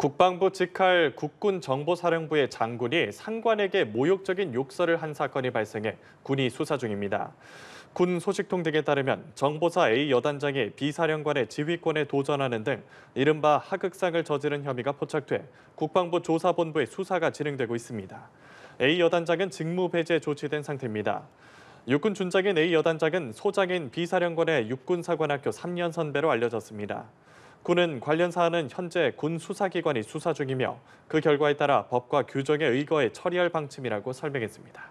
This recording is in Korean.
국방부 직할 국군 정보사령부의 장군이 상관에게 모욕적인 욕설을 한 사건이 발생해 군이 수사 중입니다. 군 소식통 등에 따르면 정보사 A 여단장이 B 사령관의 지휘권에 도전하는 등 이른바 하극상을 저지른 혐의가 포착돼 국방부 조사본부의 수사가 진행되고 있습니다. A 여단장은 직무 배제 조치된 상태입니다. 육군 준장인 A 여단장은 소장인 B 사령관의 육군사관학교 3년 선배로 알려졌습니다. 군은 관련 사안은 현재 군 수사기관이 수사 중이며 그 결과에 따라 법과 규정에 의거해 처리할 방침이라고 설명했습니다.